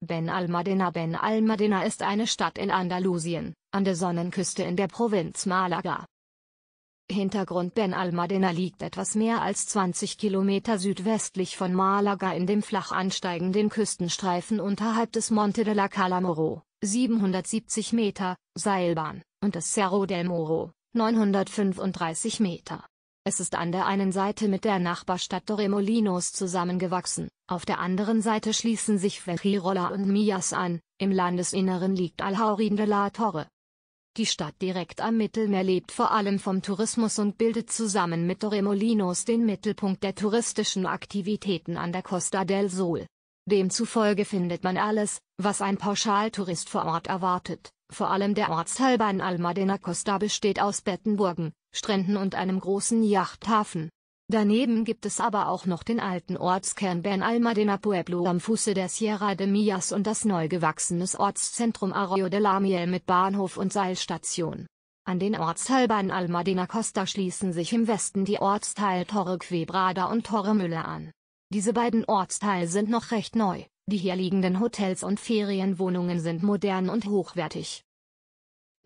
Ben Almadena Ben Almadena ist eine Stadt in Andalusien, an der Sonnenküste in der Provinz Malaga. Hintergrund Ben Almadena liegt etwas mehr als 20 Kilometer südwestlich von Malaga in dem flach ansteigenden Küstenstreifen unterhalb des Monte de la Calamoro, 770 Meter, Seilbahn, und des Cerro del Moro, 935 Meter. Es ist an der einen Seite mit der Nachbarstadt Torremolinos zusammengewachsen, auf der anderen Seite schließen sich Ferrirola und Mias an, im Landesinneren liegt Alhaurin de la Torre. Die Stadt direkt am Mittelmeer lebt vor allem vom Tourismus und bildet zusammen mit Torremolinos den Mittelpunkt der touristischen Aktivitäten an der Costa del Sol. Demzufolge findet man alles, was ein Pauschaltourist vor Ort erwartet. Vor allem der Ortsteil Ban Almadena Costa besteht aus Bettenburgen, Stränden und einem großen Yachthafen. Daneben gibt es aber auch noch den alten Ortskern Benalmadena Pueblo am Fuße der Sierra de Mias und das neu gewachsenes Ortszentrum Arroyo de la Miel mit Bahnhof und Seilstation. An den Ortsteil Benalmadena Costa schließen sich im Westen die Ortsteile Torre Quebrada und Torre Müller an. Diese beiden Ortsteile sind noch recht neu, die hier liegenden Hotels und Ferienwohnungen sind modern und hochwertig.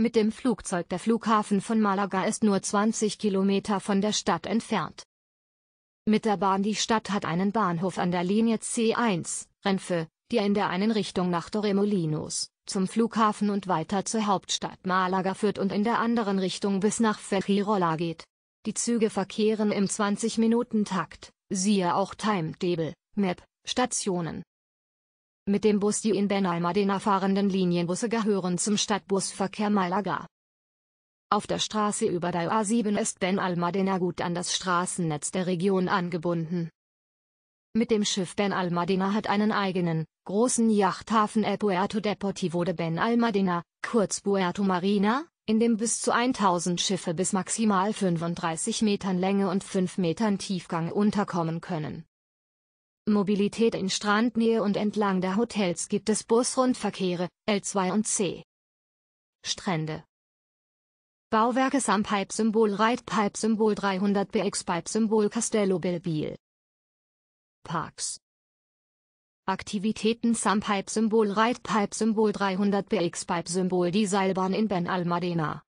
Mit dem Flugzeug der Flughafen von Malaga ist nur 20 Kilometer von der Stadt entfernt. Mit der Bahn die Stadt hat einen Bahnhof an der Linie C1, Renfe, die in der einen Richtung nach Torremolinos, zum Flughafen und weiter zur Hauptstadt Malaga führt und in der anderen Richtung bis nach Ferrirola geht. Die Züge verkehren im 20-Minuten-Takt, siehe auch Timetable, Map, Stationen. Mit dem Bus die in Ben Benalmadena fahrenden Linienbusse gehören zum Stadtbusverkehr Malaga. Auf der Straße über der A7 ist Ben Benalmadena gut an das Straßennetz der Region angebunden. Mit dem Schiff Ben Benalmadena hat einen eigenen, großen Yachthafen El Puerto Deportivo de Ben Benalmadena, kurz Puerto Marina, in dem bis zu 1000 Schiffe bis maximal 35 Metern Länge und 5 Metern Tiefgang unterkommen können. Mobilität in Strandnähe und entlang der Hotels gibt es Busrundverkehre, L2 und C. Strände. Bauwerke Sampipe-Symbol Pipe symbol 300 BX-Pipe-Symbol Castello Belbil. Parks. Aktivitäten Sampipe-Symbol Pipe symbol 300 BX-Pipe-Symbol Die Seilbahn in Ben Almadena.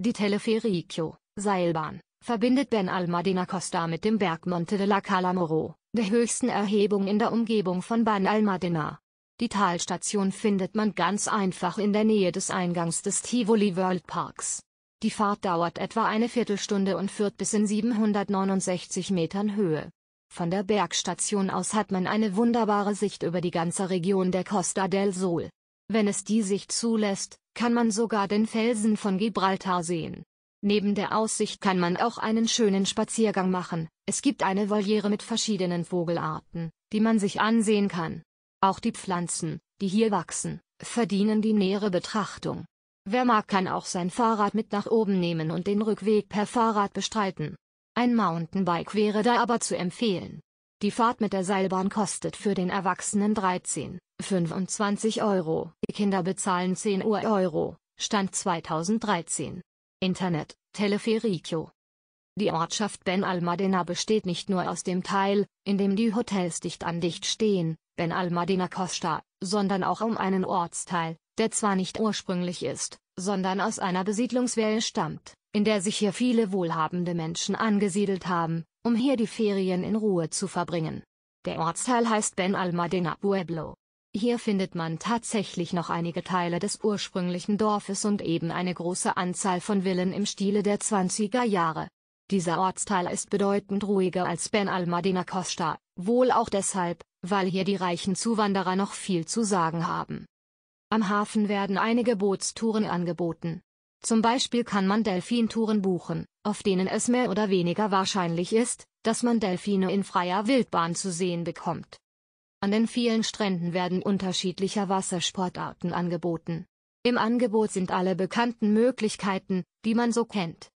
Die Teleferico, Seilbahn, verbindet Ben Almadena Costa mit dem Berg Monte de la Calamoro der höchsten Erhebung in der Umgebung von Ban al-Madinah. Die Talstation findet man ganz einfach in der Nähe des Eingangs des Tivoli World Parks. Die Fahrt dauert etwa eine Viertelstunde und führt bis in 769 Metern Höhe. Von der Bergstation aus hat man eine wunderbare Sicht über die ganze Region der Costa del Sol. Wenn es die Sicht zulässt, kann man sogar den Felsen von Gibraltar sehen. Neben der Aussicht kann man auch einen schönen Spaziergang machen. Es gibt eine Voliere mit verschiedenen Vogelarten, die man sich ansehen kann. Auch die Pflanzen, die hier wachsen, verdienen die nähere Betrachtung. Wer mag, kann auch sein Fahrrad mit nach oben nehmen und den Rückweg per Fahrrad bestreiten. Ein Mountainbike wäre da aber zu empfehlen. Die Fahrt mit der Seilbahn kostet für den Erwachsenen 13, 25 Euro. Die Kinder bezahlen 10 Uhr Euro, Stand 2013. Internet, Teleferico. Die Ortschaft Ben Almadena besteht nicht nur aus dem Teil, in dem die Hotels dicht an dicht stehen, Ben Almadena Costa, sondern auch um einen Ortsteil, der zwar nicht ursprünglich ist, sondern aus einer Besiedlungswelle stammt, in der sich hier viele wohlhabende Menschen angesiedelt haben, um hier die Ferien in Ruhe zu verbringen. Der Ortsteil heißt Ben Almadena Pueblo. Hier findet man tatsächlich noch einige Teile des ursprünglichen Dorfes und eben eine große Anzahl von Villen im Stile der 20er Jahre. Dieser Ortsteil ist bedeutend ruhiger als Ben Almadena Costa, wohl auch deshalb, weil hier die reichen Zuwanderer noch viel zu sagen haben. Am Hafen werden einige Bootstouren angeboten. Zum Beispiel kann man Delfintouren buchen, auf denen es mehr oder weniger wahrscheinlich ist, dass man Delfine in freier Wildbahn zu sehen bekommt. An den vielen Stränden werden unterschiedlicher Wassersportarten angeboten. Im Angebot sind alle bekannten Möglichkeiten, die man so kennt.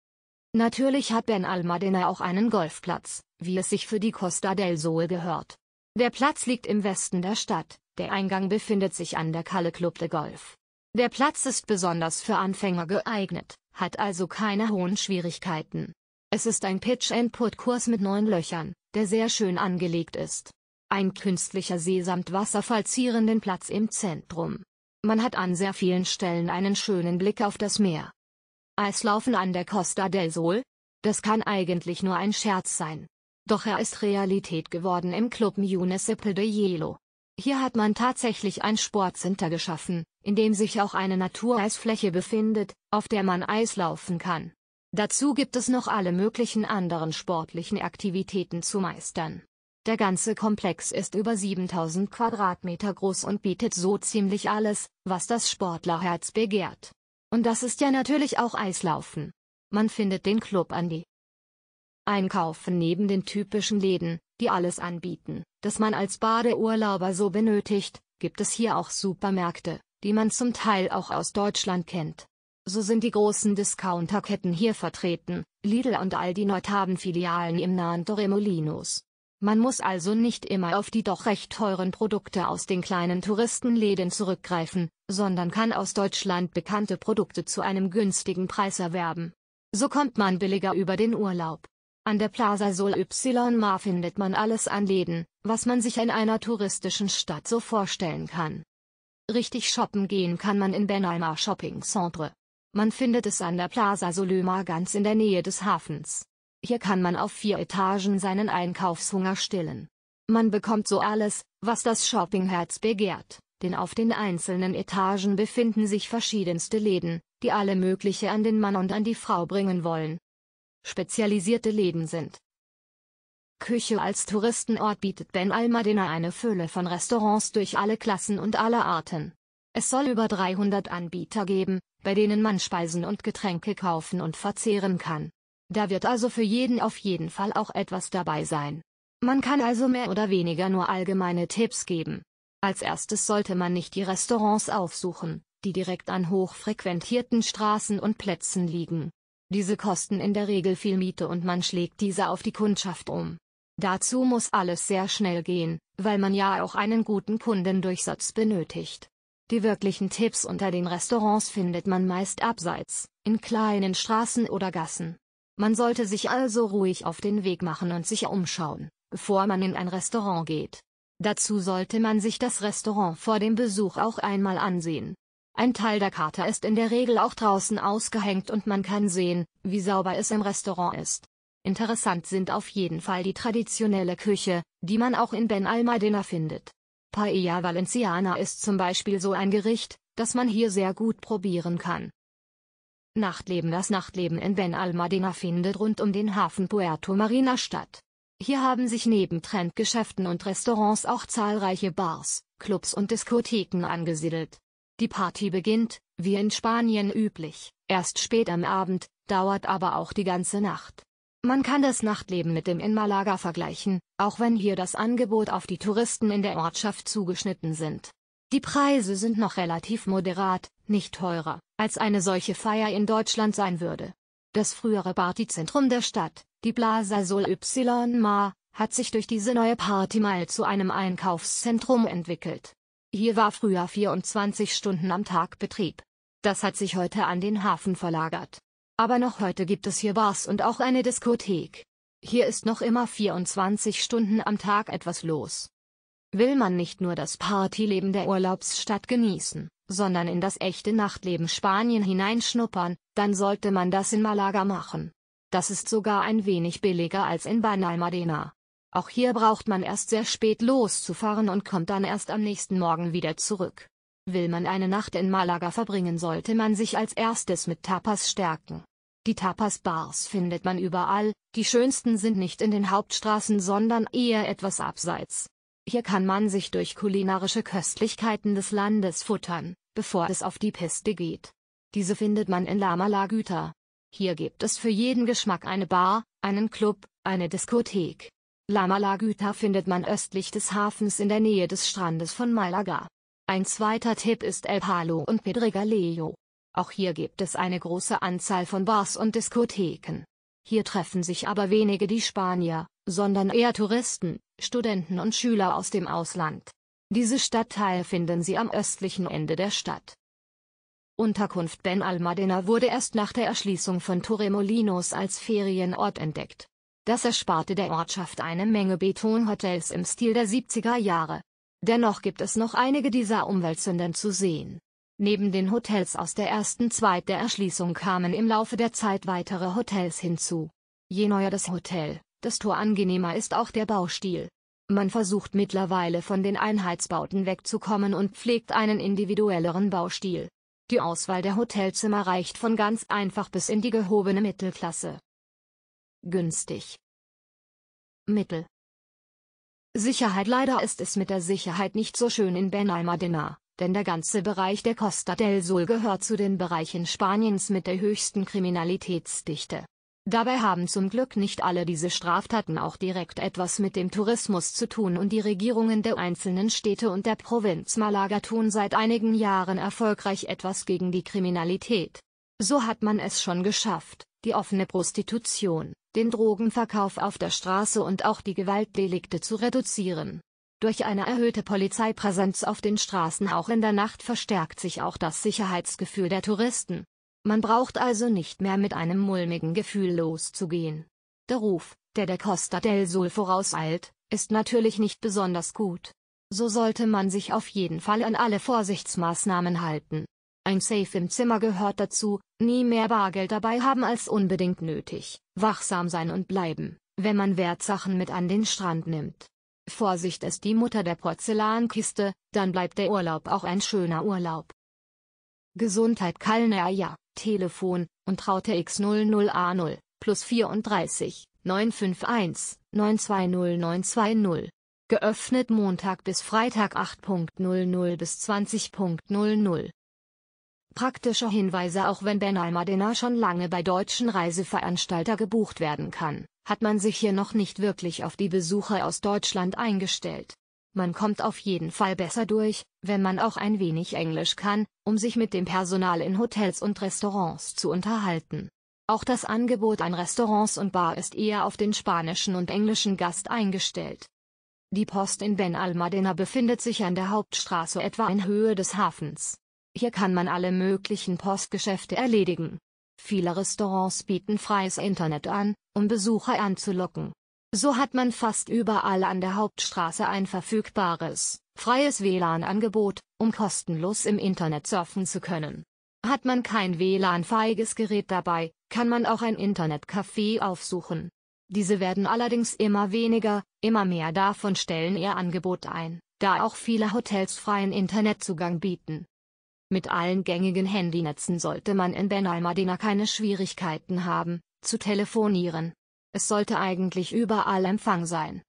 Natürlich hat Ben Almadena auch einen Golfplatz, wie es sich für die Costa del Sol gehört. Der Platz liegt im Westen der Stadt, der Eingang befindet sich an der Calle Club de Golf. Der Platz ist besonders für Anfänger geeignet, hat also keine hohen Schwierigkeiten. Es ist ein Pitch-and-Put-Kurs mit neun Löchern, der sehr schön angelegt ist ein künstlicher See samt Wasserfall zierenden Platz im Zentrum. Man hat an sehr vielen Stellen einen schönen Blick auf das Meer. Eislaufen an der Costa del Sol? Das kann eigentlich nur ein Scherz sein. Doch er ist Realität geworden im Club Municipal de Hielo. Hier hat man tatsächlich ein Sportcenter geschaffen, in dem sich auch eine Natureisfläche befindet, auf der man Eislaufen kann. Dazu gibt es noch alle möglichen anderen sportlichen Aktivitäten zu meistern. Der ganze Komplex ist über 7000 Quadratmeter groß und bietet so ziemlich alles, was das Sportlerherz begehrt. Und das ist ja natürlich auch Eislaufen. Man findet den Club an die Einkaufen neben den typischen Läden, die alles anbieten, das man als Badeurlauber so benötigt, gibt es hier auch Supermärkte, die man zum Teil auch aus Deutschland kennt. So sind die großen Discounterketten hier vertreten, Lidl und Aldi Nord haben Filialen im nahen Torremolinos. Man muss also nicht immer auf die doch recht teuren Produkte aus den kleinen Touristenläden zurückgreifen, sondern kann aus Deutschland bekannte Produkte zu einem günstigen Preis erwerben. So kommt man billiger über den Urlaub. An der Plaza Sol Y Mar findet man alles an Läden, was man sich in einer touristischen Stadt so vorstellen kann. Richtig shoppen gehen kann man in Benalmar Shopping Centre. Man findet es an der Plaza Solömer ganz in der Nähe des Hafens. Hier kann man auf vier Etagen seinen Einkaufshunger stillen. Man bekommt so alles, was das Shoppingherz begehrt, denn auf den einzelnen Etagen befinden sich verschiedenste Läden, die alle Mögliche an den Mann und an die Frau bringen wollen. Spezialisierte Läden sind Küche als Touristenort bietet Ben Almadena eine Fülle von Restaurants durch alle Klassen und alle Arten. Es soll über 300 Anbieter geben, bei denen man Speisen und Getränke kaufen und verzehren kann. Da wird also für jeden auf jeden Fall auch etwas dabei sein. Man kann also mehr oder weniger nur allgemeine Tipps geben. Als erstes sollte man nicht die Restaurants aufsuchen, die direkt an hochfrequentierten Straßen und Plätzen liegen. Diese kosten in der Regel viel Miete und man schlägt diese auf die Kundschaft um. Dazu muss alles sehr schnell gehen, weil man ja auch einen guten Kundendurchsatz benötigt. Die wirklichen Tipps unter den Restaurants findet man meist abseits, in kleinen Straßen oder Gassen. Man sollte sich also ruhig auf den Weg machen und sich umschauen, bevor man in ein Restaurant geht. Dazu sollte man sich das Restaurant vor dem Besuch auch einmal ansehen. Ein Teil der Karte ist in der Regel auch draußen ausgehängt und man kann sehen, wie sauber es im Restaurant ist. Interessant sind auf jeden Fall die traditionelle Küche, die man auch in Ben Almadena findet. Paella Valenciana ist zum Beispiel so ein Gericht, das man hier sehr gut probieren kann. Nachtleben Das Nachtleben in Ben Almadena findet rund um den Hafen Puerto Marina statt. Hier haben sich neben Trendgeschäften und Restaurants auch zahlreiche Bars, Clubs und Diskotheken angesiedelt. Die Party beginnt, wie in Spanien üblich, erst spät am Abend, dauert aber auch die ganze Nacht. Man kann das Nachtleben mit dem in Malaga vergleichen, auch wenn hier das Angebot auf die Touristen in der Ortschaft zugeschnitten sind. Die Preise sind noch relativ moderat, nicht teurer, als eine solche Feier in Deutschland sein würde. Das frühere Partyzentrum der Stadt, die Plaza Sol Y Mar, hat sich durch diese neue Party mal zu einem Einkaufszentrum entwickelt. Hier war früher 24 Stunden am Tag Betrieb. Das hat sich heute an den Hafen verlagert. Aber noch heute gibt es hier Bars und auch eine Diskothek. Hier ist noch immer 24 Stunden am Tag etwas los will man nicht nur das Partyleben der Urlaubsstadt genießen, sondern in das echte Nachtleben Spanien hineinschnuppern, dann sollte man das in Malaga machen. Das ist sogar ein wenig billiger als in Banalmadena. Auch hier braucht man erst sehr spät loszufahren und kommt dann erst am nächsten Morgen wieder zurück. Will man eine Nacht in Malaga verbringen, sollte man sich als erstes mit Tapas stärken. Die Tapas-Bars findet man überall, die schönsten sind nicht in den Hauptstraßen, sondern eher etwas abseits. Hier kann man sich durch kulinarische Köstlichkeiten des Landes futtern, bevor es auf die Piste geht. Diese findet man in La Malagüta. Hier gibt es für jeden Geschmack eine Bar, einen Club, eine Diskothek. La Malagüta findet man östlich des Hafens in der Nähe des Strandes von Malaga. Ein zweiter Tipp ist El Palo und Pedregaleo. Auch hier gibt es eine große Anzahl von Bars und Diskotheken. Hier treffen sich aber wenige die Spanier, sondern eher Touristen, Studenten und Schüler aus dem Ausland. Diese Stadtteil finden Sie am östlichen Ende der Stadt. Unterkunft Ben Almadena wurde erst nach der Erschließung von Torremolinos als Ferienort entdeckt. Das ersparte der Ortschaft eine Menge Betonhotels im Stil der 70er Jahre. Dennoch gibt es noch einige dieser Umwälzenden zu sehen. Neben den Hotels aus der ersten Zweit der Erschließung kamen im Laufe der Zeit weitere Hotels hinzu. Je neuer das Hotel, das desto angenehmer ist auch der Baustil. Man versucht mittlerweile von den Einheitsbauten wegzukommen und pflegt einen individuelleren Baustil. Die Auswahl der Hotelzimmer reicht von ganz einfach bis in die gehobene Mittelklasse. Günstig. Mittel. Sicherheit leider ist es mit der Sicherheit nicht so schön in Benalmadena, denn der ganze Bereich der Costa del Sol gehört zu den Bereichen Spaniens mit der höchsten Kriminalitätsdichte. Dabei haben zum Glück nicht alle diese Straftaten auch direkt etwas mit dem Tourismus zu tun und die Regierungen der einzelnen Städte und der Provinz Malaga tun seit einigen Jahren erfolgreich etwas gegen die Kriminalität. So hat man es schon geschafft, die offene Prostitution, den Drogenverkauf auf der Straße und auch die Gewaltdelikte zu reduzieren. Durch eine erhöhte Polizeipräsenz auf den Straßen auch in der Nacht verstärkt sich auch das Sicherheitsgefühl der Touristen. Man braucht also nicht mehr mit einem mulmigen Gefühl loszugehen. Der Ruf, der der Costa del Sol vorauseilt, ist natürlich nicht besonders gut. So sollte man sich auf jeden Fall an alle Vorsichtsmaßnahmen halten. Ein Safe im Zimmer gehört dazu, nie mehr Bargeld dabei haben als unbedingt nötig, wachsam sein und bleiben, wenn man Wertsachen mit an den Strand nimmt. Vorsicht ist die Mutter der Porzellankiste, dann bleibt der Urlaub auch ein schöner Urlaub. Gesundheit Kalnea ja. Telefon, und traute X00A0, plus 34, 951, 920920. Geöffnet Montag bis Freitag 8.00 bis 20.00. Praktische Hinweise Auch wenn Ben Dinner schon lange bei deutschen Reiseveranstalter gebucht werden kann, hat man sich hier noch nicht wirklich auf die Besucher aus Deutschland eingestellt. Man kommt auf jeden Fall besser durch, wenn man auch ein wenig Englisch kann, um sich mit dem Personal in Hotels und Restaurants zu unterhalten. Auch das Angebot an Restaurants und Bar ist eher auf den spanischen und englischen Gast eingestellt. Die Post in Ben Almadena befindet sich an der Hauptstraße etwa in Höhe des Hafens. Hier kann man alle möglichen Postgeschäfte erledigen. Viele Restaurants bieten freies Internet an, um Besucher anzulocken. So hat man fast überall an der Hauptstraße ein verfügbares, freies WLAN-Angebot, um kostenlos im Internet surfen zu können. Hat man kein wlan feiges Gerät dabei, kann man auch ein Internetcafé aufsuchen. Diese werden allerdings immer weniger, immer mehr davon stellen ihr Angebot ein, da auch viele Hotels freien Internetzugang bieten. Mit allen gängigen Handynetzen sollte man in Benalmadena keine Schwierigkeiten haben, zu telefonieren. Es sollte eigentlich überall Empfang sein.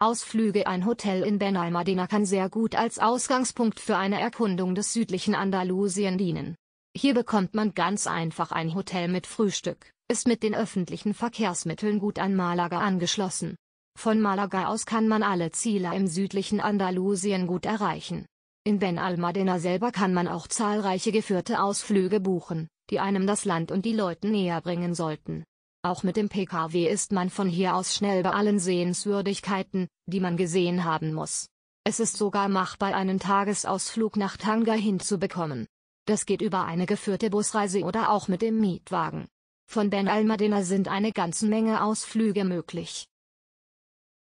Ausflüge Ein Hotel in Ben Almadena kann sehr gut als Ausgangspunkt für eine Erkundung des südlichen Andalusien dienen. Hier bekommt man ganz einfach ein Hotel mit Frühstück, ist mit den öffentlichen Verkehrsmitteln gut an Malaga angeschlossen. Von Malaga aus kann man alle Ziele im südlichen Andalusien gut erreichen. In Ben Almadena selber kann man auch zahlreiche geführte Ausflüge buchen, die einem das Land und die Leute näher bringen sollten. Auch mit dem Pkw ist man von hier aus schnell bei allen Sehenswürdigkeiten, die man gesehen haben muss. Es ist sogar machbar einen Tagesausflug nach Tanga hinzubekommen. Das geht über eine geführte Busreise oder auch mit dem Mietwagen. Von Ben Al Madina sind eine ganze Menge Ausflüge möglich.